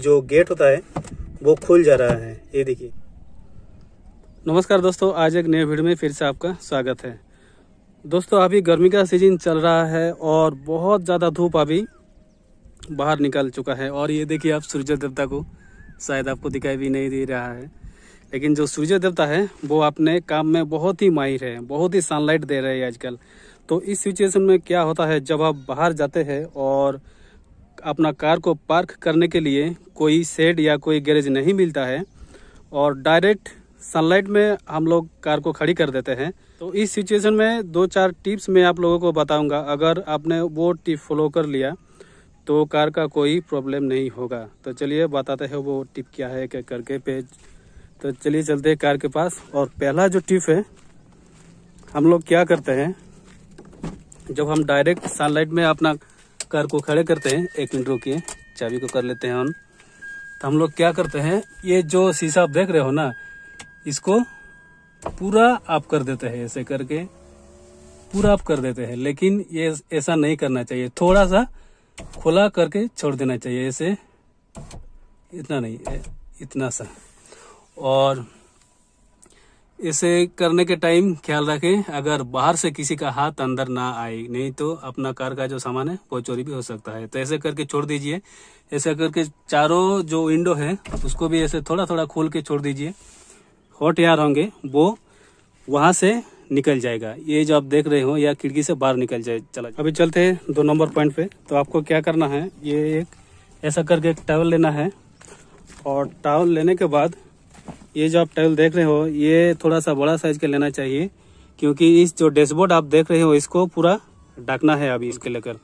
जो गेट होता है वो खुल जा रहा है ये देखिए नमस्कार दोस्तों आज एक नए वीडियो में फिर से आपका स्वागत है दोस्तों अभी गर्मी का सीजन चल रहा है और बहुत ज़्यादा धूप अभी बाहर निकल चुका है और ये देखिए आप सूर्य देवता को शायद आपको दिखाई भी नहीं दे रहा है लेकिन जो सूर्य देवता है वो अपने काम में बहुत ही माहिर है बहुत ही सनलाइट दे रहे हैं आजकल तो इस सिचुएशन में क्या होता है जब आप बाहर जाते हैं और अपना कार को पार्क करने के लिए कोई शेड या कोई गैरेज नहीं मिलता है और डायरेक्ट सनलाइट में हम लोग कार को खड़ी कर देते हैं तो इस सिचुएशन में दो चार टिप्स मैं आप लोगों को बताऊंगा अगर आपने वो टिप फॉलो कर लिया तो कार का कोई प्रॉब्लम नहीं होगा तो चलिए बताते हैं वो टिप क्या है क्या करके पेज तो चलिए चलते हैं कार के पास और पहला जो टिप है हम लोग क्या करते हैं जब हम डायरेक्ट सनलाइट में अपना कार को खड़े करते हैं एक मिनट रुकिए चाबी को कर लेते हैं ऑन तो हम लोग क्या करते हैं ये जो शीशा आप देख रहे हो ना इसको पूरा आप कर देते हैं ऐसे करके पूरा आप कर देते हैं लेकिन ये ऐसा नहीं करना चाहिए थोड़ा सा खुला करके छोड़ देना चाहिए ऐसे इतना नहीं इतना सा और इसे करने के टाइम ख्याल रखें अगर बाहर से किसी का हाथ अंदर ना आए नहीं तो अपना कार का जो सामान है वो चोरी भी हो सकता है तो ऐसे करके छोड़ दीजिए ऐसे करके चारों जो विंडो है उसको भी ऐसे थोड़ा थोड़ा खोल के छोड़ दीजिए हॉट एयर होंगे वो वहां से निकल जाएगा ये जो आप देख रहे हो या खिड़की से बाहर निकल जाए चला जाए। अभी चलते हैं दो नंबर पॉइंट पे तो आपको क्या करना है ये एक ऐसा करके एक टावल लेना है और टावल लेने के बाद ये जो आप टाइल देख रहे हो ये थोड़ा सा बड़ा साइज का लेना चाहिए क्योंकि इस जो डैशबोर्ड आप देख रहे हो इसको पूरा ढकना है अभी इसके लेकर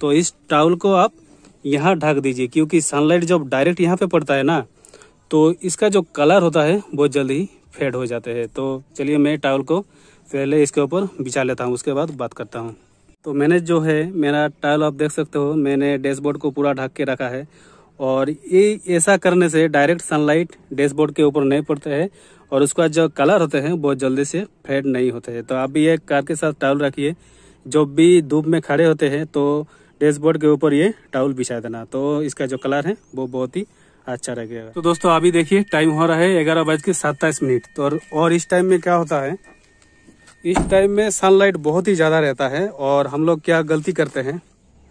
तो इस टावल को आप यहाँ ढक दीजिए क्योंकि सनलाइट जब डायरेक्ट यहाँ पे पड़ता है ना तो इसका जो कलर होता है बहुत जल्दी ही फेड हो जाते हैं तो चलिए मैं टावल को पहले इसके ऊपर बिछा लेता हूँ उसके बाद बात करता हूँ तो मैंने जो है मेरा टावल आप देख सकते हो मैंने डैशबोर्ड को पूरा ढक के रखा है और ये ऐसा करने से डायरेक्ट सनलाइट डैशबोर्ड के ऊपर नहीं पड़ता है और उसका जो कलर होते हैं बहुत जल्दी से फेड नहीं होते हैं तो आप भी ये कार के साथ टावल रखिए जब भी धूप में खड़े होते हैं तो डैशबोर्ड के ऊपर ये टावल बिछा देना तो इसका जो कलर है वो बहुत ही अच्छा रहेगा तो दोस्तों अभी देखिए टाइम हो रहा है ग्यारह बज के सत्ताईस मिनट तो और इस टाइम में क्या होता है इस टाइम में सनलाइट बहुत ही ज़्यादा रहता है और हम लोग क्या गलती करते हैं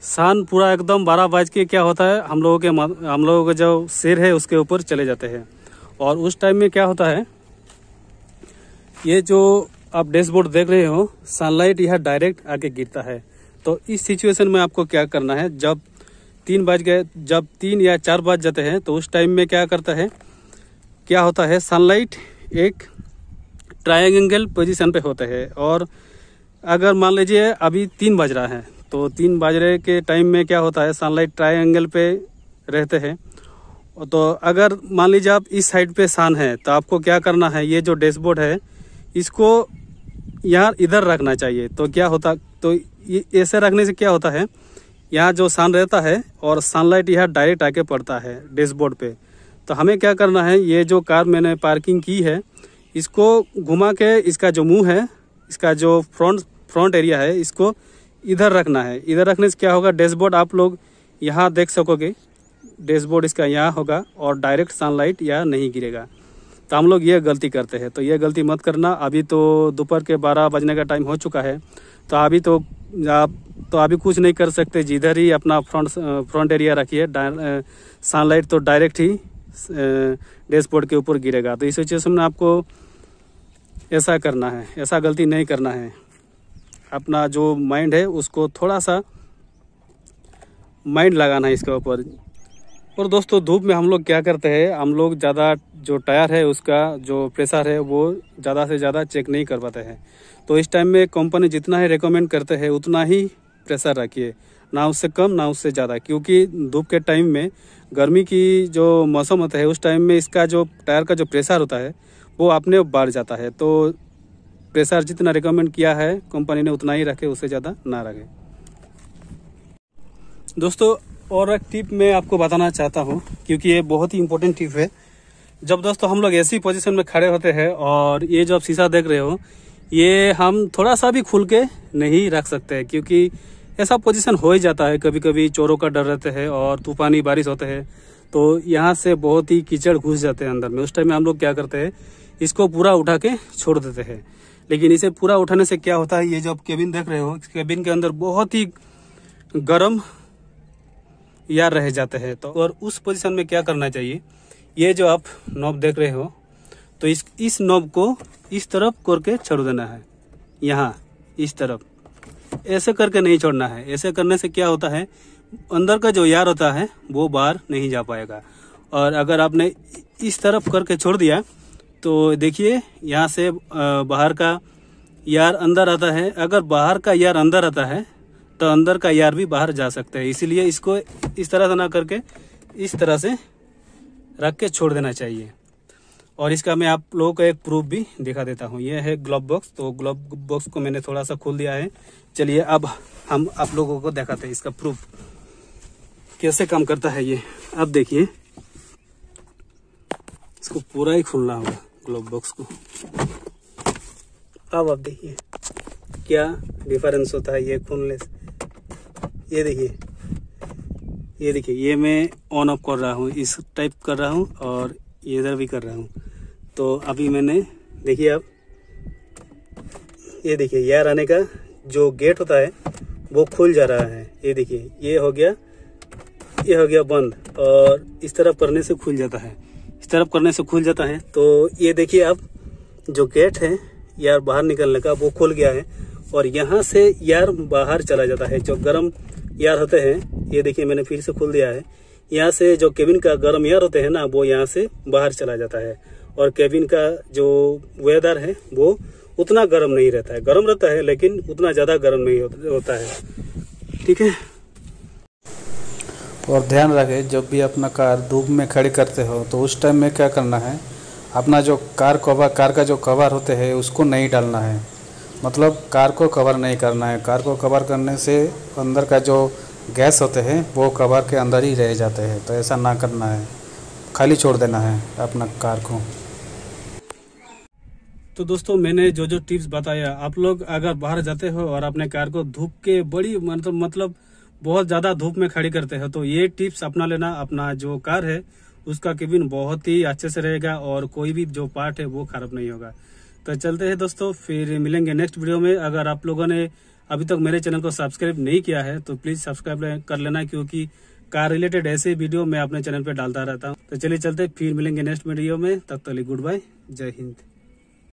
शान पूरा एकदम बारह बज के क्या होता है हम लोगों के हम लोगों का जो शेर है उसके ऊपर चले जाते हैं और उस टाइम में क्या होता है ये जो आप डैशबोर्ड देख रहे हो सनलाइट यह डायरेक्ट आके गिरता है तो इस सिचुएशन में आपको क्या करना है जब तीन बज गए जब तीन या चार बज जाते हैं तो उस टाइम में क्या करता है क्या होता है सनलाइट एक ट्रायंगल पोजीशन पे होते हैं और अगर मान लीजिए अभी तीन बज रहा है तो तीन बाजरे के टाइम में क्या होता है सनलाइट ट्राइंगल पे रहते हैं तो अगर मान लीजिए आप इस साइड पे सान है तो आपको क्या करना है ये जो डैशबोर्ड है इसको यहाँ इधर रखना चाहिए तो क्या होता तो ऐसे रखने से क्या होता है यहाँ जो सन रहता है और सनलाइट यहाँ डायरेक्ट आके पड़ता है डैशबोर्ड पे तो हमें क्या करना है ये जो कार मैंने पार्किंग की है इसको घुमा के इसका जो मुंह है इसका जो फ्रंट फ्रंट एरिया है इसको इधर रखना है इधर रखने से क्या होगा डैशबोर्ड आप लोग यहाँ देख सकोगे डैशबोर्ड इसका यहाँ होगा और डायरेक्ट सनलाइट यहाँ नहीं गिरेगा तो हम लोग ये गलती करते हैं तो ये गलती मत करना अभी तो दोपहर के बारह बजने का टाइम हो चुका है तो अभी तो आप तो अभी कुछ नहीं कर सकते जिधर ही अपना फ्रंट फ्रंट एरिया रखिए सनलाइट तो डायरेक्ट ही डैशबोर्ड के ऊपर गिरेगा तो इस सिचुएशन में आपको ऐसा करना है ऐसा गलती नहीं करना है अपना जो माइंड है उसको थोड़ा सा माइंड लगाना है इसके ऊपर और दोस्तों धूप में हम लोग क्या करते हैं हम लोग ज़्यादा जो टायर है उसका जो प्रेशर है वो ज़्यादा से ज़्यादा चेक नहीं कर पाते हैं तो इस टाइम में कंपनी जितना ही रिकमेंड करते हैं उतना ही प्रेशर रखिए ना उससे कम ना उससे ज़्यादा क्योंकि धूप के टाइम में गर्मी की जो मौसम होता है उस टाइम में इसका जो टायर का जो प्रेशर होता है वो अपने बढ़ जाता है तो प्रेशर जितना रिकमेंड किया है कंपनी ने उतना ही रखे उससे ज़्यादा ना रखे दोस्तों और एक टिप मैं आपको बताना चाहता हूँ क्योंकि ये बहुत ही इंपॉर्टेंट टिप है जब दोस्तों हम लोग ऐसी पोजीशन में खड़े होते हैं और ये जो आप शीशा देख रहे हो ये हम थोड़ा सा भी खुल के नहीं रख सकते क्योंकि ऐसा पोजीशन हो ही जाता है कभी कभी चोरों का डर रहते हैं और तूफानी बारिश होते हैं तो यहाँ से बहुत ही कीचड़ घुस जाते हैं अंदर में उस टाइम में हम लोग क्या करते हैं इसको पूरा उठा के छोड़ देते हैं लेकिन इसे पूरा उठाने से क्या होता है ये जो आप केबिन देख रहे हो इस केबिन के अंदर बहुत ही गर्म यार रह जाते हैं तो और उस पोजीशन में क्या करना चाहिए ये जो आप नॉब देख रहे हो तो इस इस नॉब को इस तरफ करके छोड़ देना है यहाँ इस तरफ ऐसे करके नहीं छोड़ना है ऐसे करने से क्या होता है अंदर का जो यार होता है वो बाहर नहीं जा पाएगा और अगर आपने इस तरफ करके छोड़ दिया तो देखिए यहाँ से बाहर का यार अंदर आता है अगर बाहर का यार अंदर आता है तो अंदर का यार भी बाहर जा सकता है इसीलिए इसको इस तरह से ना करके इस तरह से रख के छोड़ देना चाहिए और इसका मैं आप लोगों को एक प्रूफ भी दिखा देता हूँ यह है ग्लोब बॉक्स तो ग्लोब बॉक्स को मैंने थोड़ा सा खोल दिया है चलिए अब हम आप लोगों को दिखाते हैं इसका प्रूफ कैसे काम करता है ये अब देखिए इसको पूरा ही खुलना होगा ग्लोब बॉक्स को अब आप देखिए क्या डिफरेंस होता है ये खूनलेस ये देखिए ये देखिए ये मैं ऑन ऑफ कर रहा हूँ इस टाइप कर रहा हूँ और इधर भी कर रहा हूँ तो अभी मैंने देखिए आप ये देखिए यार आने का जो गेट होता है वो खुल जा रहा है ये देखिए ये हो गया ये हो गया बंद और इस तरफ करने से खुल जाता है तरफ करने से खुल जाता है तो ये देखिए अब जो गेट है यार बाहर निकलने का वो खुल गया है और यहाँ से यार बाहर चला जाता है जो गर्म यार होते हैं ये देखिए मैंने फिर से खोल दिया है यहाँ से जो केबिन का गर्म यार होते हैं ना वो यहाँ से बाहर चला जाता है और केबिन का जो वेदर है वो उतना गर्म नहीं रहता है गर्म रहता है लेकिन उतना ज़्यादा गर्म नहीं होता है ठीक है और ध्यान रखें जब भी अपना कार धूप में खड़ी करते हो तो उस टाइम में क्या करना है अपना जो कार कवर कार का जो कवर होते हैं उसको नहीं डालना है मतलब कार को कवर नहीं करना है कार को कवर करने से अंदर का जो गैस होते हैं वो कवर के अंदर ही रह जाते हैं तो ऐसा ना करना है खाली छोड़ देना है अपना कार को तो दोस्तों मैंने जो जो टिप्स बताया आप लोग अगर बाहर जाते हो और अपने कार को धूप के बड़ी मतलब मतलब बहुत ज़्यादा धूप में खड़ी करते हैं तो ये टिप्स अपना लेना अपना जो कार है उसका केबिन बहुत ही अच्छे से रहेगा और कोई भी जो पार्ट है वो खराब नहीं होगा तो चलते हैं दोस्तों फिर मिलेंगे नेक्स्ट वीडियो में अगर आप लोगों ने अभी तक मेरे चैनल को सब्सक्राइब नहीं किया है तो प्लीज़ सब्सक्राइब कर लेना क्योंकि कार रिलेटेड ऐसे वीडियो मैं अपने चैनल पर डालता रहता हूँ तो चलिए चलते फिर मिलेंगे नेक्स्ट वीडियो में तब तक गुड बाय जय हिंद